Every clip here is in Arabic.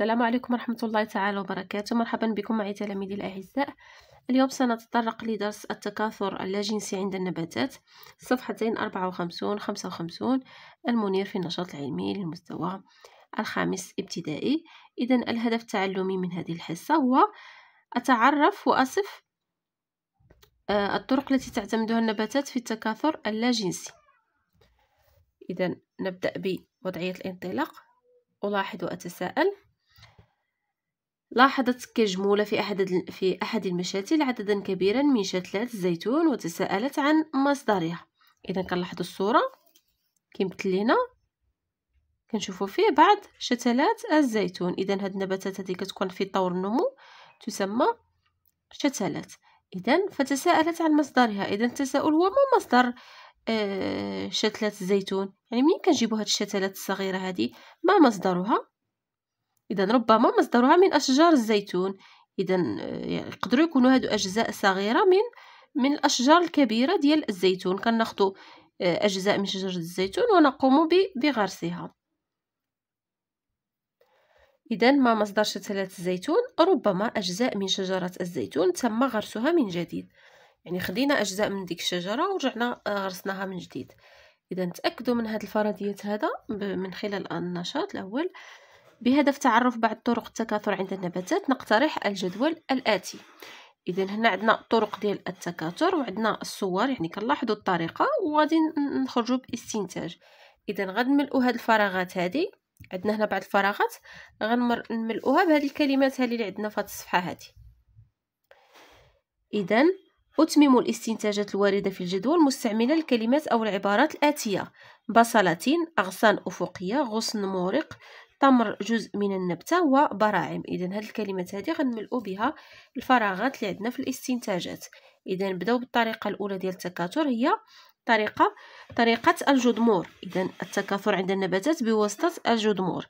السلام عليكم ورحمة الله تعالى وبركاته مرحبا بكم معي تلاميذي الأعزاء اليوم سنتطرق لدرس التكاثر اللاجنسي عند النباتات صفحتين أربعة وخمسون خمسة وخمسون المنير في النشاط العلمي للمستوى الخامس ابتدائي إذا الهدف التعلمي من هذه الحصة هو أتعرف وأصف آه، الطرق التي تعتمدها النباتات في التكاثر اللاجنسي إذا نبدأ بوضعية الانطلاق ألاحظ وأتساءل لاحظت كجمولة في أحد, في أحد المشاتل عددا كبيرا من شتلات الزيتون وتساءلت عن مصدرها إذا كنلاحظوا الصورة كيمثل لينا كنشوفوا فيه بعض شتلات الزيتون إذا هاد النباتات هذه كتكون في طور النمو تسمى شتلات إذا فتساءلت عن مصدرها إذا التساؤل هو ما مصدر آه شتلات الزيتون يعني منين كنجيبوا هاد الشتلات الصغيرة هذه ما مصدرها إذا ربما مصدرها من أشجار الزيتون إذا آه، يقدروا يكونوا هادو أجزاء صغيرة من من الأشجار الكبيرة ديال الزيتون كناخدو آه، أجزاء من شجرة الزيتون ونقوم بغرسها إذا ما مصدر شتلات الزيتون ربما أجزاء من شجرة الزيتون تم غرسها من جديد يعني خدينا أجزاء من ديك الشجرة ورجعنا آه، غرسناها من جديد إذا تأكدوا من هاد الفرضيات هذا من خلال النشاط الأول بهدف تعرف بعض طرق التكاثر عند النباتات نقترح الجدول الآتي إذا هنا عندنا طرق ديال التكاثر وعندنا الصور يعني كنلاحظوا الطريقة وغادي نخرجوا باستنتاج إذا غنملؤوا هاد الفراغات هادي عندنا هنا بعض الفراغات غنمر بهذه بهاد الكلمات هادي اللي عندنا في هاد الصفحة هادي إذا أتمم الاستنتاجات الواردة في الجدول مستعملا الكلمات أو العبارات الآتية بصلاتين أغصان أفقية غصن مورق تمر جزء من النبتة وبراعم إذا هاد الكلمات هادي غنملؤوا بها الفراغات اللي عندنا في الاستنتاجات إذا نبداو بالطريقة الأولى ديال التكاثر هي طريقة طريقة الجذمور إذا التكاثر عند النباتات بواسطة الجذمور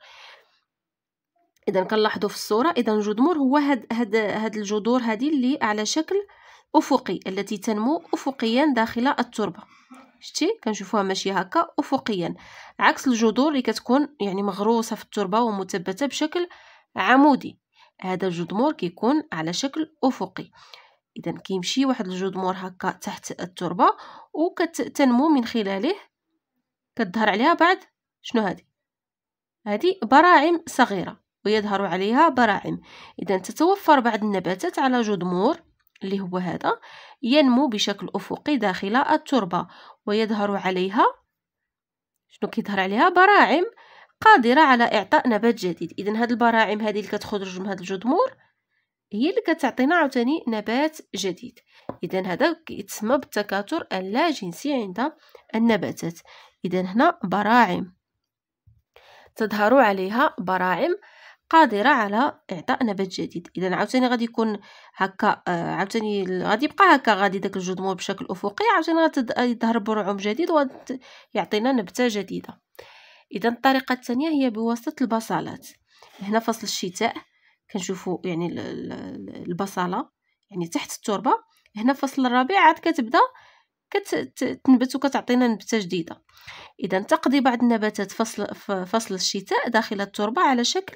إذا كنلاحظوا في الصورة إذا الجذمور هو هاد هاد هاد الجذور هذه اللي على شكل أفقي التي تنمو أفقيا داخل التربة شتي كنشوفوها ماشي هكا افقيا عكس الجذور اللي كتكون يعني مغروسه في التربه ومثبته بشكل عمودي هذا الجذمور كيكون على شكل افقي اذا كيمشي واحد الجذمور هكا تحت التربه وكتنمو من خلاله كتظهر عليها بعد شنو هذه هذه براعم صغيره ويظهر عليها براعم اذا تتوفر بعض النباتات على جذمور اللي هو هذا ينمو بشكل أفقي داخل التربة ويظهر عليها شنو كيظهر عليها براعم قادرة على إعطاء نبات جديد اذا هاد البراعم هذه اللي كتخرج من هاد الجذور هي اللي كتعطينا عاوتاني نبات جديد اذا هذا يتسمى بالتكاثر اللاجنسي عند النباتات اذا هنا براعم تظهر عليها براعم قادرة على إعطاء نبات جديد إذا عاوتاني غادي يكون هكا آه، عاوتاني غادي يبقى هكا غادي داك الجذور بشكل أفقي عاوتاني يظهر برعوم جديد ويعطينا نبتة جديدة إذا الطريقة الثانية هي بواسطة البصلات هنا فصل الشتاء كنشوفوا يعني البصلة يعني تحت التربة هنا فصل الربيع عاد كتبدا كتنبت وكتعطينا نبته جديده اذا تقضي بعض النباتات فصل فصل الشتاء داخل التربه على شكل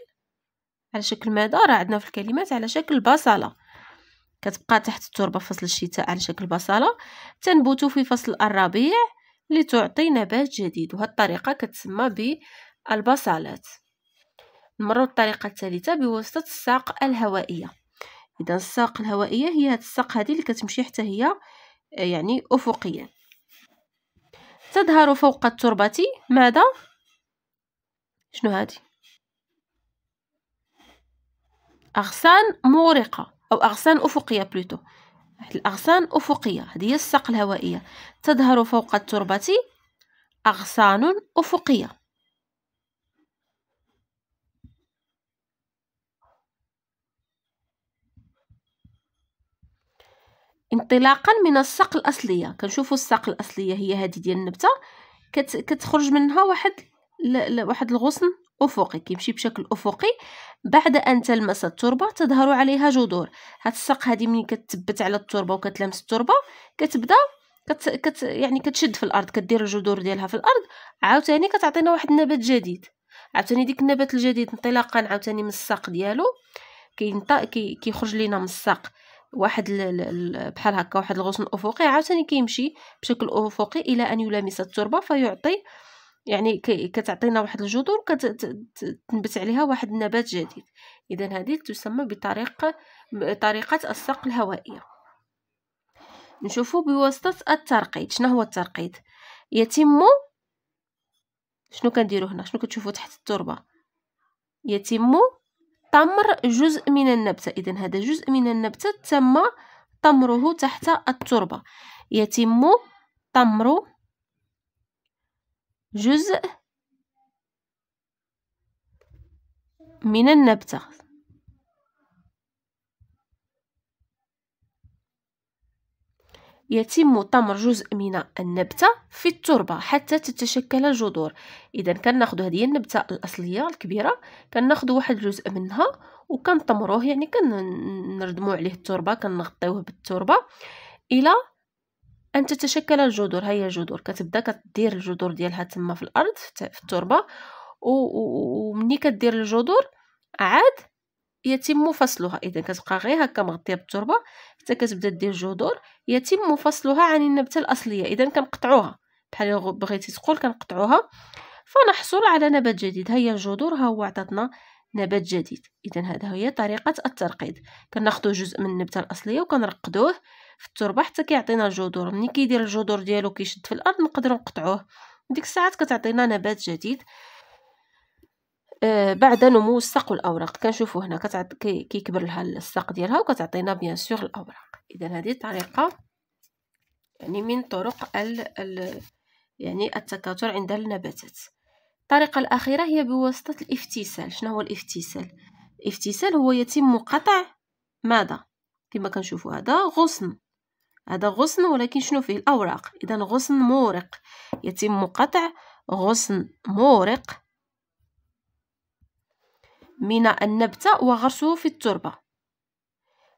على شكل ماذا راه عندنا في الكلمات على شكل بصله كتبقى تحت التربه في فصل الشتاء على شكل بصله تنبت في فصل الربيع لتعطي نبات جديد وهذه الطريقه كتسمى بالبصلات نمروا الطريقه الثالثه بواسطه الساق الهوائيه اذا الساق الهوائيه هي هاد الساق هذه اللي كتمشي حتى هي آه، يعني افقيا تظهر فوق التربه ماذا شنو هذه أغصان مورقة أو أغصان أفقية بلوتو الأغصان أفقية هذه هي الساق الهوائية تظهر فوق التربة أغصان أفقية انطلاقا من الساق الأصلية كنشوفوا الساق الأصلية هي هذه ديال النبتة كتخرج منها واحد واحد الغصن أفقي كيمشي بشكل أفقي بعد أن تلمس التربة تظهر عليها جذور هاد الساق هادي ملي كتثبت على التربة وكتلمس التربة كتبدا كت... كت... يعني كتشد في الأرض كدير الجذور ديالها في الأرض عاوتاني كتعطينا واحد النبات جديد عاوتاني ديك النبات الجديد انطلاقا عاوتاني من الساق ديالو كينط... كي... كيخرج لينا من الساق واحد بحال هكا واحد الغصن افقي عاوتاني كيمشي بشكل افقي الى ان يلامس التربه فيعطي يعني كتعطينا واحد الجذور كتنبت عليها واحد النبات جديد اذا هذه تسمى بطريقه طريقه الساق الهوائيه نشوفوا بواسطه الترقيد شنو هو الترقيد يتم شنو كنديرو هنا شنو كتشوفوا تحت التربه يتم تمر جزء من النبتة إذا هذا جزء من النبتة تم تمره تحت التربة يتم تمر جزء من النبتة يتم طمر جزء من النبتة في التربة حتى تتشكل الجذور إذا كناخذ هذه النبتة الأصلية الكبيرة كناخذ واحد الجزء منها وكنطمروه يعني كنردمو عليه التربة كنغطيوه بالتربة إلى ان تتشكل الجذور هي الجذور كتبدا كدير الجذور ديالها تما في الارض في التربه ومني كدير الجذور عاد يتم فصلها اذا كتبقى غير هكا مغطيه بالتربه حتى كتبدا دير الجذور يتم فصلها عن النبته الاصليه اذا كنقطعوها بحال بغيتي تقول كنقطعوها فنحصل على نبات جديد هي الجذور ها هو عطاتنا نبات جديد اذا هذا هي طريقه الترقيد كناخذوا جزء من النبته الاصليه وكنرقدوه في التربه حتى كيعطينا الجذور ملي كيدير الجذور ديالو كيشد في الارض نقدروا نقطعوه ديك الساعات كتعطينا نبات جديد آه، بعد نمو الساق والاوراق كنشوفوا هنا كتعط كيكبر لها الساق ديالها وكتعطينا بيان سور الاوراق اذا هذه طريقه يعني من طرق ال ال يعني التكاثر عند النباتات الطريقه الاخيره هي بواسطه الافتسال شنو هو الافتسال الافتسال هو يتم قطع ماذا كما كنشوفوا هذا غصن هذا غصن ولكن شنو فيه الأوراق إذا غصن مورق يتم قطع غصن مورق من النبتة وغرسه في التربة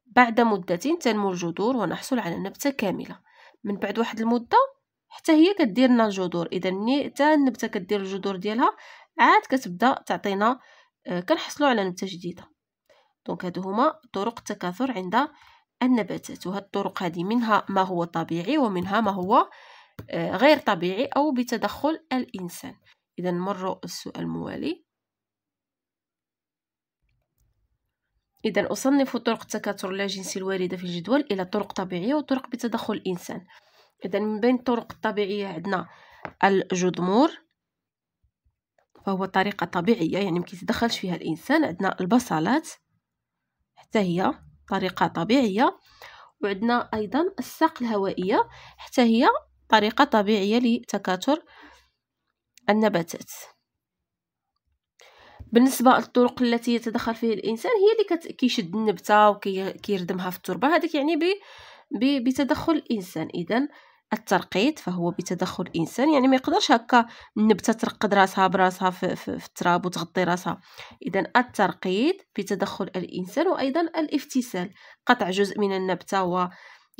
بعد مدة تنمو الجذور ونحصل على نبتة كاملة من بعد واحد المدة حتى هي كدير لنا الجذور إذا ملي حتى النبتة كدير الجذور ديالها عاد كتبدا تعطينا آه، كنحصلوا على نبتة جديدة دونك هادو هما طرق التكاثر عند النباتات الطرق هذه منها ما هو طبيعي ومنها ما هو آه، غير طبيعي أو بتدخل الإنسان إذا نمر السؤال الموالي إذا أصنف طرق التكاثر اللاجنسي الواردة في الجدول إلى طرق طبيعية وطرق بتدخل الإنسان إذا من بين الطرق الطبيعية عندنا الجذمور فهو طريقة طبيعية يعني ما كيتدخلش فيها الإنسان عندنا البصلات حتى هي طريقة طبيعية وعندنا أيضا الساق الهوائية حتى هي طريقة طبيعية لتكاثر النباتات بالنسبه للطرق التي يتدخل فيها الانسان هي اللي كيشد النبته وكيردمها في التربه هذا يعني ب... ب... بتدخل الانسان إذن الترقيد فهو بتدخل الانسان يعني ما يقدرش هكا النبته ترقد راسها براسها في, في, في التراب وتغطي راسها اذا الترقيد بتدخل الانسان وايضا الافتسال قطع جزء من النبته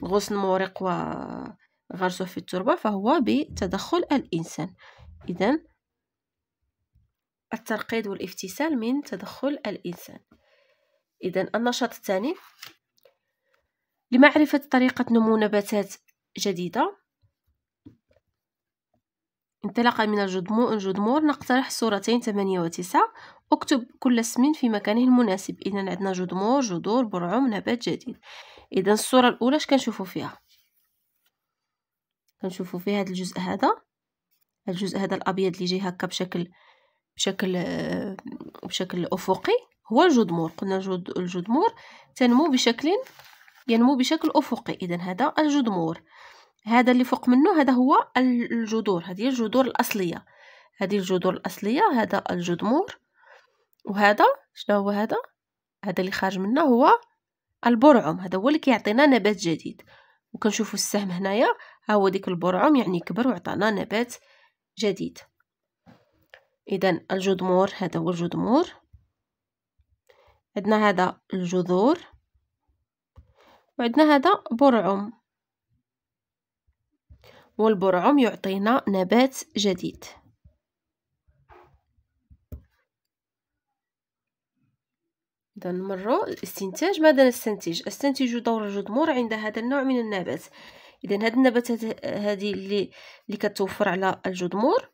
وغصن مورق وغرسه في التربه فهو بتدخل الانسان اذا الترقيد والافتسال من تدخل الانسان اذا النشاط الثاني لمعرفه طريقه نمو نباتات جديدة انطلاقا من الجذور نقترح صورتين ثمانية وتسعة اكتب كل اسم في مكانه المناسب اذا عندنا جذور جذور برعم نبات جديد اذا الصوره الاولى اش كنشوفوا فيها كنشوفوا فيها هذا الجزء هذا الجزء هذا الابيض اللي جاي هكا بشكل بشكل آه، بشكل افقي هو الجذور قلنا الجذور تنمو بشكل ينمو بشكل افقي اذا هذا الجذور هذا اللي فوق منه هذا هو الجذور هذه الجذور الاصليه هذه الجذور الاصليه هذا الجذمور وهذا شنو هو هذا هذا اللي خارج منه هو البرعم هذا هو اللي كيعطينا نبات جديد وكنشوفوا السهم هنايا ها هو ديك البرعم يعني كبر وعطانا نبات جديد اذا الجذمور هذا هو الجذمور عندنا هذا الجذور وعندنا هذا برعم والبرعم يعطينا نبات جديد إذا نمروا الاستنتاج ماذا نستنتج استنتج دور الجذور عند هذا النوع من النبات إذا هذه النباتات هذه اللي اللي كتوفر على الجذور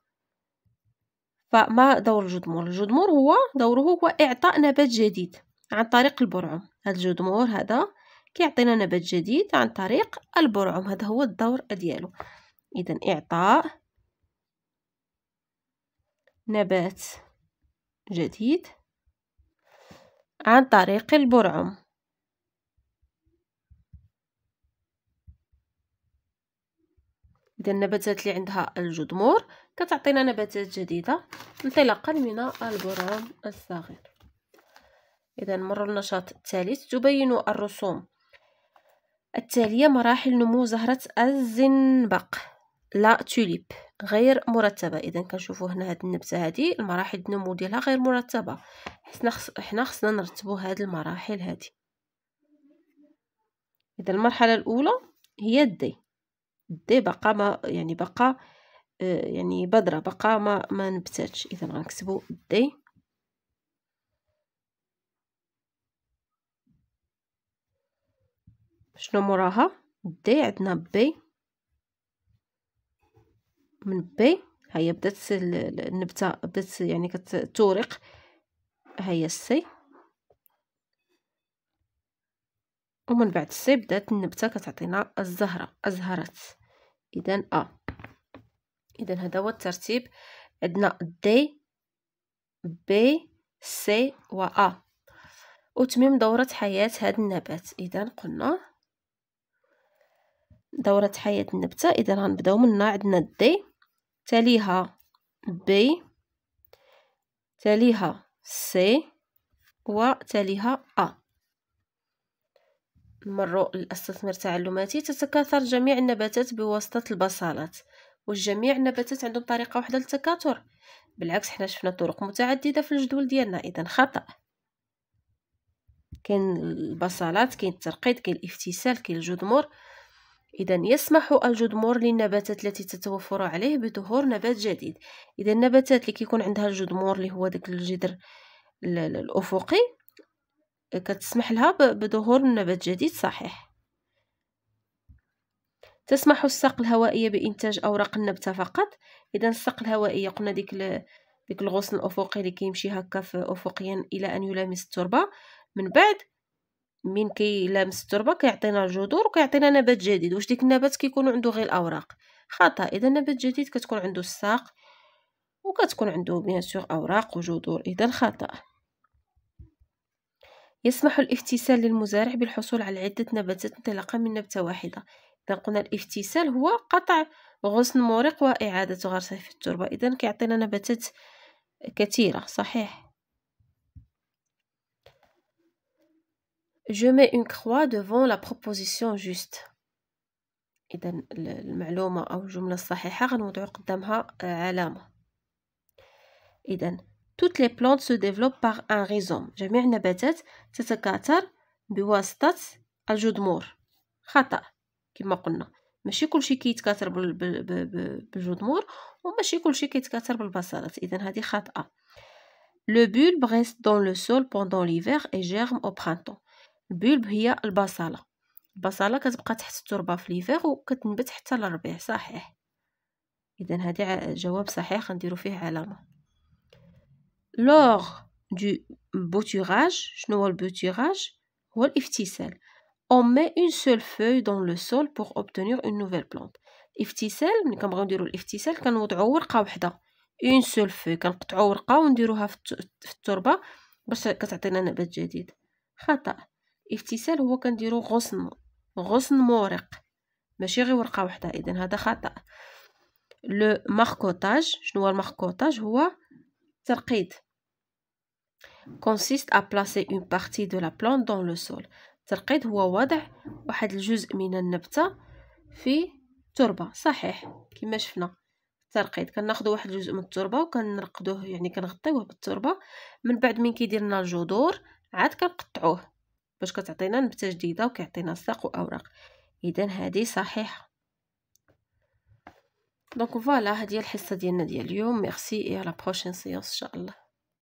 فما دور الجذور الجذور هو دوره هو إعطاء نبات جديد عن طريق البرعم هذا الجذور هذا كيعطينا نبات جديد عن طريق البرعم هذا هو الدور ديالو إذا إعطاء نبات جديد عن طريق البرعم إذا النباتات اللي عندها الجذمور كتعطينا نباتات جديدة انطلاقا من البرعم الصغير إذا نمر النشاط الثالث تبين الرسوم التالية مراحل نمو زهرة الزنبق لا توليب غير مرتبه اذا كنشوفوا هنا هاد النبته هادي المراحل النمو ديالها غير مرتبه حنا خص حنا خصنا نرتبوا هاد المراحل هادي اذا المرحله الاولى هي الدي الدي بقى ما يعني بقى آه، يعني بدره بقى ما ما نبتاتش اذا غنكتبوا الدي شنو موراها الدي عندنا بي من بي ها هي بدات النبته بدات يعني كتورق ها هي السي ومن بعد السي بدات النبته كتعطينا الزهره ازهرت اذا ا اذا هذا هو الترتيب عندنا دي بي سي و ا وتميم دورة حياة هذا النبات إذا قلنا دورة حياة النبتة إذا غنبداو من عندنا دي تليها بي تليها سي وتليها أ مروا الاستثمار تعلماتي تتكاثر جميع النباتات بواسطة البصالات والجميع النباتات عندهم طريقة واحدة للتكاثر بالعكس حنا شفنا طرق متعددة في الجدول ديالنا إذا خطأ كاين البصلات كاين الترقيد كاين الافتسال كاين الجذمور إذا يسمح الجدمور للنباتات التي تتوفر عليه بظهور نبات جديد إذا النباتات اللي كيكون عندها الجدمور اللي هو داك الجدر الأفقي كتسمح لها بظهور نبات جديد صحيح تسمح الساق الهوائية بإنتاج أوراق النبتة فقط إذا الساق الهوائية قلنا ديك ديك الغصن الأفقي اللي كيمشي هكا أفقيا إلى أن يلامس التربة من بعد من كيلامس التربه كيعطينا الجذور وكيعطينا نبات جديد واش ديك النبات كيكون عنده غير الاوراق خطا اذا نبات جديد كتكون عنده الساق وكتكون عنده بيان سور اوراق وجذور اذا خطا يسمح الافتسال للمزارع بالحصول على عدة نباتات انطلاقا من نبتة واحدة إذا قلنا الافتسال هو قطع غصن مورق وإعادة غرسه في التربة إذا كيعطينا نباتات كثيرة صحيح je mets une croix devant la proposition juste إذا المعلومة او الجمله الصحيحه غنوضعو قدامها علامه إذا toutes les plantes se développent par un rhizome جميع النباتات تتكاثر بواسطه الجذمور خطأ كما قلنا ماشي كلشي كيتكاثر بالجذمور وماشي كلشي كيتكاثر بالبصلات اذا هذه خاطئه Le bulbe reste dans le sol pendant l'hiver et germe au printemps. البولب هي البصله البصله كتبقى تحت التربه في ليفيغ وكتنبت حتى للربيع صحيح اذا هذا جواب صحيح غنديرو فيه علامه لوغ دو بوتيغاج شنو هو البوتيغاج هو الافتسال on met une seule feuille dans le sol pour obtenir une nouvelle plante الافتسال ملي كنبغيو نديرو الافتسال كنوضعو ورقه وحده اون سول فو كنقطعو ورقه ونديروها في التربه باش كتعطينا نبات جديد خطا الافتسال هو كنديرو غصن غصن مورق ماشي غير ورقه واحده اذا هذا خطا لو ماركوتاج شنو هو الماركوتاج هو ترقيد consiste à placer une partie de la plante dans le sol الترقيد هو وضع واحد الجزء من النبته في تربه صحيح كما شفنا الترقيد كناخذ واحد الجزء من التربه وكنرقدوه يعني كنغطيوه بالتربه من بعد من كيدير لنا الجذور عاد كنقطعوه باش كتعطينا نبته جديده وكيعطينا ساق واوراق اذا هذه صحيحه دونك فوالا هذه هي الحصه ديالنا ديال اليوم ميرسي اي لا بروشين سيونس ان شاء الله